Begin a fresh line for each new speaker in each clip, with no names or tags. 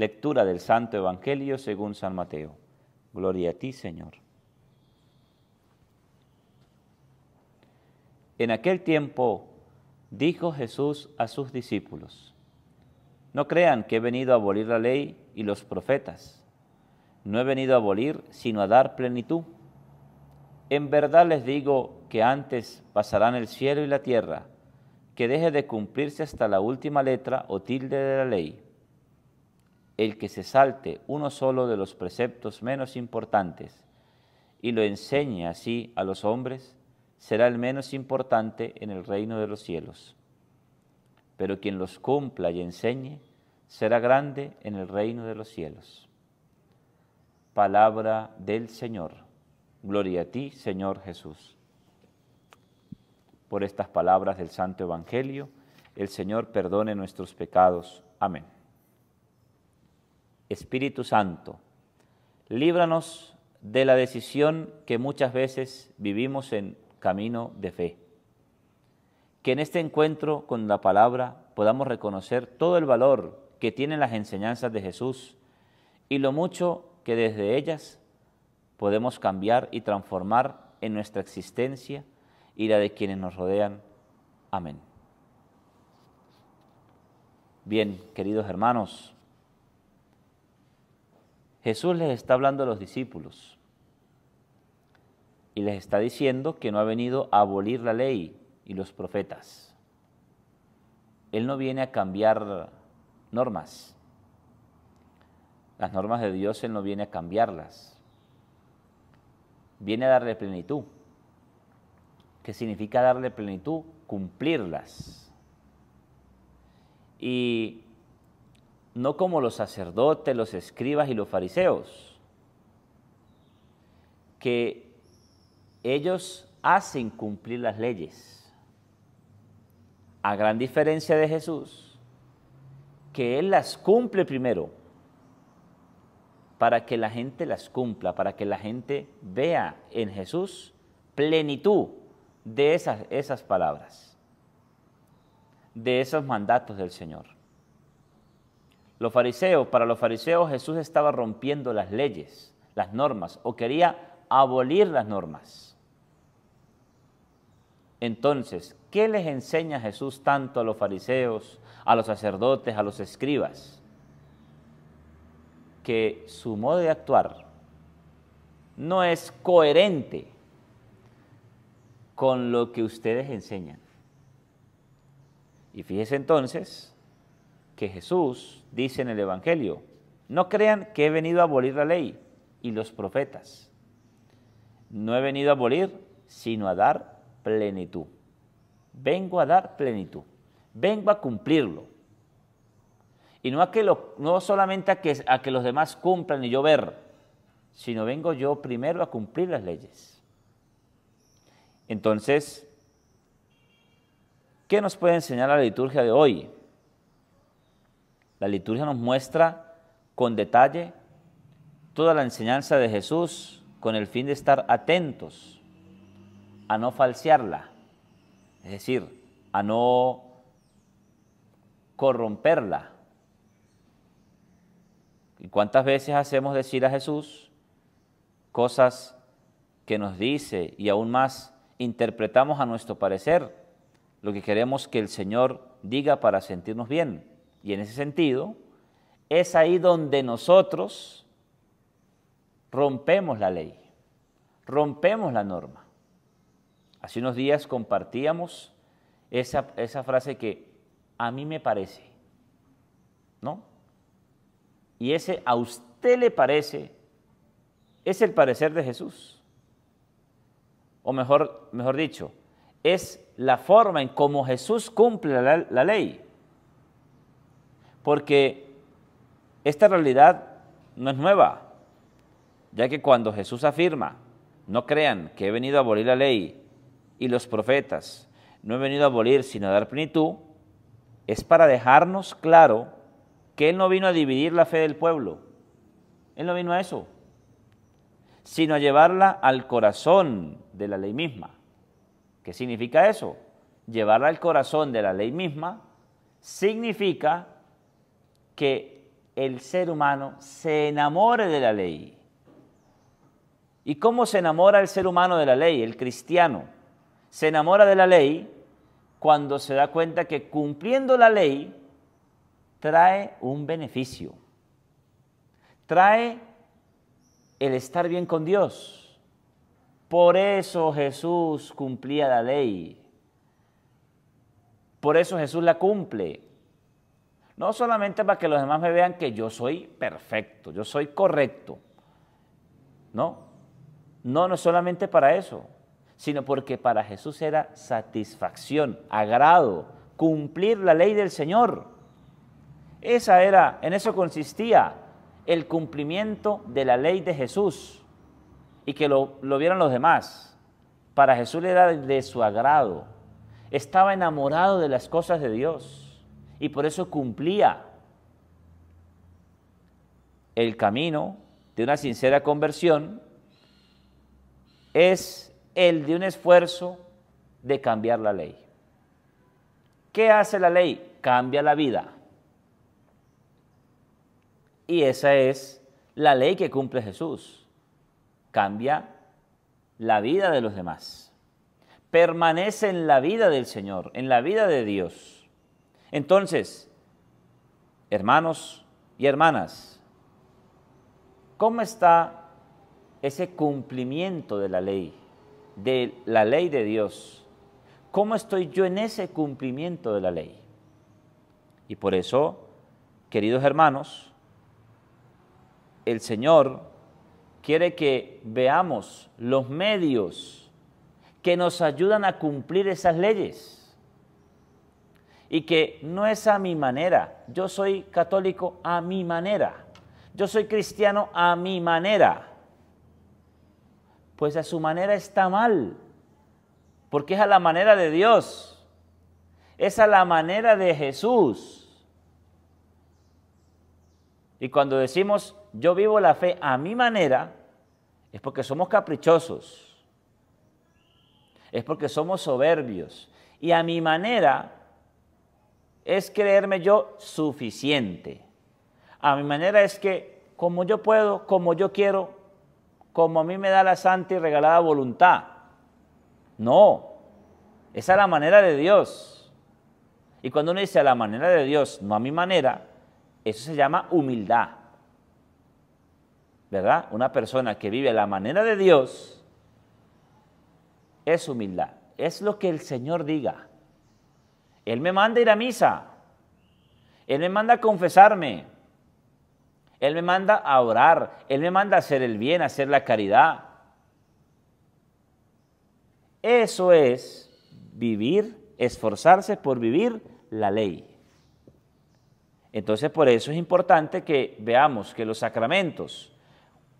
Lectura del Santo Evangelio según San Mateo. Gloria a ti, Señor. En aquel tiempo dijo Jesús a sus discípulos, no crean que he venido a abolir la ley y los profetas. No he venido a abolir, sino a dar plenitud. En verdad les digo que antes pasarán el cielo y la tierra, que deje de cumplirse hasta la última letra o tilde de la ley el que se salte uno solo de los preceptos menos importantes y lo enseñe así a los hombres, será el menos importante en el reino de los cielos. Pero quien los cumpla y enseñe, será grande en el reino de los cielos. Palabra del Señor. Gloria a ti, Señor Jesús. Por estas palabras del Santo Evangelio, el Señor perdone nuestros pecados. Amén. Espíritu Santo, líbranos de la decisión que muchas veces vivimos en camino de fe. Que en este encuentro con la palabra podamos reconocer todo el valor que tienen las enseñanzas de Jesús y lo mucho que desde ellas podemos cambiar y transformar en nuestra existencia y la de quienes nos rodean. Amén. Bien, queridos hermanos, Jesús les está hablando a los discípulos y les está diciendo que no ha venido a abolir la ley y los profetas. Él no viene a cambiar normas. Las normas de Dios Él no viene a cambiarlas. Viene a darle plenitud. ¿Qué significa darle plenitud? Cumplirlas. Y no como los sacerdotes, los escribas y los fariseos, que ellos hacen cumplir las leyes, a gran diferencia de Jesús, que Él las cumple primero, para que la gente las cumpla, para que la gente vea en Jesús plenitud de esas, esas palabras, de esos mandatos del Señor. Los fariseos, para los fariseos Jesús estaba rompiendo las leyes, las normas, o quería abolir las normas. Entonces, ¿qué les enseña Jesús tanto a los fariseos, a los sacerdotes, a los escribas? Que su modo de actuar no es coherente con lo que ustedes enseñan. Y fíjese entonces que Jesús dice en el Evangelio, no crean que he venido a abolir la ley y los profetas. No he venido a abolir, sino a dar plenitud. Vengo a dar plenitud. Vengo a cumplirlo. Y no, a que lo, no solamente a que, a que los demás cumplan y yo ver, sino vengo yo primero a cumplir las leyes. Entonces, ¿qué nos puede enseñar la liturgia de hoy? La liturgia nos muestra con detalle toda la enseñanza de Jesús con el fin de estar atentos a no falsearla, es decir, a no corromperla. ¿Y cuántas veces hacemos decir a Jesús cosas que nos dice y aún más interpretamos a nuestro parecer lo que queremos que el Señor diga para sentirnos bien? Y en ese sentido, es ahí donde nosotros rompemos la ley, rompemos la norma. Hace unos días compartíamos esa, frase que a mí me parece, ¿no? Y ese a usted le parece es el parecer de Jesús. O mejor, mejor dicho, es la forma en cómo Jesús cumple la ley porque esta realidad no es nueva, ya que cuando Jesús afirma, no crean que he venido a abolir la ley y los profetas, no he venido a abolir sino a dar plenitud, es para dejarnos claro que Él no vino a dividir la fe del pueblo, Él no vino a eso, sino a llevarla al corazón de la ley misma. ¿Qué significa eso? Llevarla al corazón de la ley misma significa que el ser humano se enamore de la ley. ¿Y cómo se enamora el ser humano de la ley, el cristiano? Se enamora de la ley cuando se da cuenta que cumpliendo la ley trae un beneficio, trae el estar bien con Dios. Por eso Jesús cumplía la ley, por eso Jesús la cumple, no solamente para que los demás me vean que yo soy perfecto, yo soy correcto. No, no, no solamente para eso, sino porque para Jesús era satisfacción, agrado, cumplir la ley del Señor. Esa era, en eso consistía el cumplimiento de la ley de Jesús y que lo, lo vieran los demás. Para Jesús era de su agrado. Estaba enamorado de las cosas de Dios y por eso cumplía el camino de una sincera conversión es el de un esfuerzo de cambiar la ley. ¿Qué hace la ley? Cambia la vida. Y esa es la ley que cumple Jesús. Cambia la vida de los demás. Permanece en la vida del Señor, en la vida de Dios. Entonces, hermanos y hermanas, ¿cómo está ese cumplimiento de la ley, de la ley de Dios? ¿Cómo estoy yo en ese cumplimiento de la ley? Y por eso, queridos hermanos, el Señor quiere que veamos los medios que nos ayudan a cumplir esas leyes y que no es a mi manera. Yo soy católico a mi manera. Yo soy cristiano a mi manera. Pues a su manera está mal, porque es a la manera de Dios. Es a la manera de Jesús. Y cuando decimos yo vivo la fe a mi manera, es porque somos caprichosos. Es porque somos soberbios. Y a mi manera es creerme yo suficiente. A mi manera es que como yo puedo, como yo quiero, como a mí me da la santa y regalada voluntad. No, esa es la manera de Dios. Y cuando uno dice a la manera de Dios, no a mi manera, eso se llama humildad. ¿Verdad? Una persona que vive a la manera de Dios es humildad. Es lo que el Señor diga. Él me manda ir a misa. Él me manda a confesarme. Él me manda a orar. Él me manda a hacer el bien, a hacer la caridad. Eso es vivir, esforzarse por vivir la ley. Entonces por eso es importante que veamos que los sacramentos,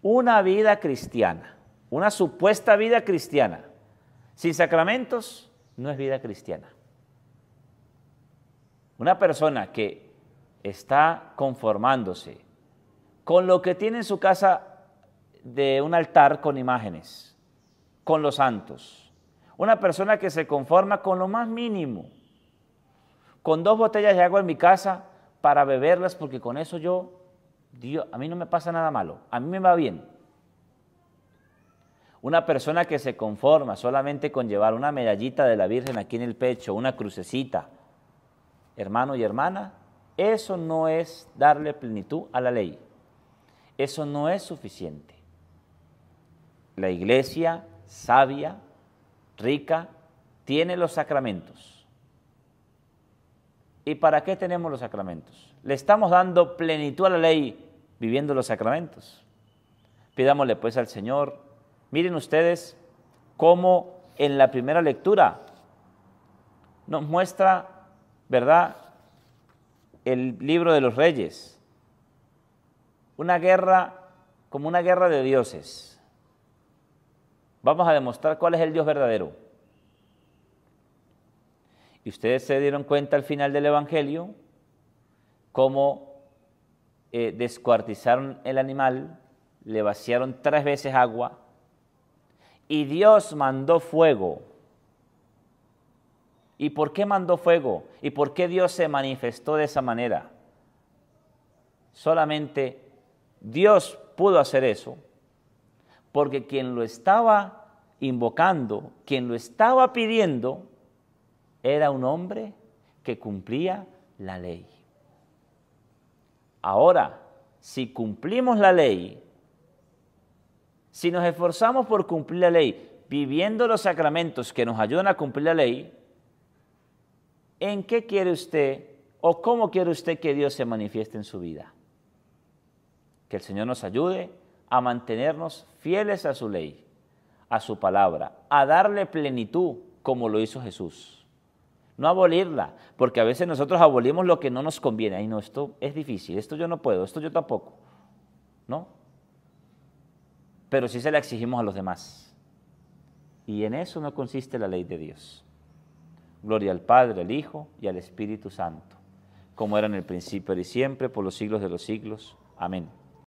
una vida cristiana, una supuesta vida cristiana, sin sacramentos no es vida cristiana. Una persona que está conformándose con lo que tiene en su casa de un altar con imágenes, con los santos. Una persona que se conforma con lo más mínimo, con dos botellas de agua en mi casa para beberlas porque con eso yo, Dios, a mí no me pasa nada malo, a mí me va bien. Una persona que se conforma solamente con llevar una medallita de la Virgen aquí en el pecho, una crucecita, hermano y hermana, eso no es darle plenitud a la ley. Eso no es suficiente. La iglesia sabia, rica, tiene los sacramentos. ¿Y para qué tenemos los sacramentos? Le estamos dando plenitud a la ley viviendo los sacramentos. Pidámosle pues al Señor, miren ustedes cómo en la primera lectura nos muestra ¿verdad? El libro de los reyes. Una guerra como una guerra de dioses. Vamos a demostrar cuál es el Dios verdadero. Y ustedes se dieron cuenta al final del Evangelio cómo eh, descuartizaron el animal, le vaciaron tres veces agua, y Dios mandó fuego ¿Y por qué mandó fuego? ¿Y por qué Dios se manifestó de esa manera? Solamente Dios pudo hacer eso, porque quien lo estaba invocando, quien lo estaba pidiendo, era un hombre que cumplía la ley. Ahora, si cumplimos la ley, si nos esforzamos por cumplir la ley, viviendo los sacramentos que nos ayudan a cumplir la ley, en qué quiere usted o cómo quiere usted que Dios se manifieste en su vida. Que el Señor nos ayude a mantenernos fieles a su ley, a su palabra, a darle plenitud como lo hizo Jesús. No abolirla, porque a veces nosotros abolimos lo que no nos conviene. Ay, no, esto es difícil, esto yo no puedo, esto yo tampoco. ¿No? Pero sí se la exigimos a los demás. Y en eso no consiste la ley de Dios. Gloria al Padre, al Hijo y al Espíritu Santo, como era en el principio y siempre, por los siglos de los siglos. Amén.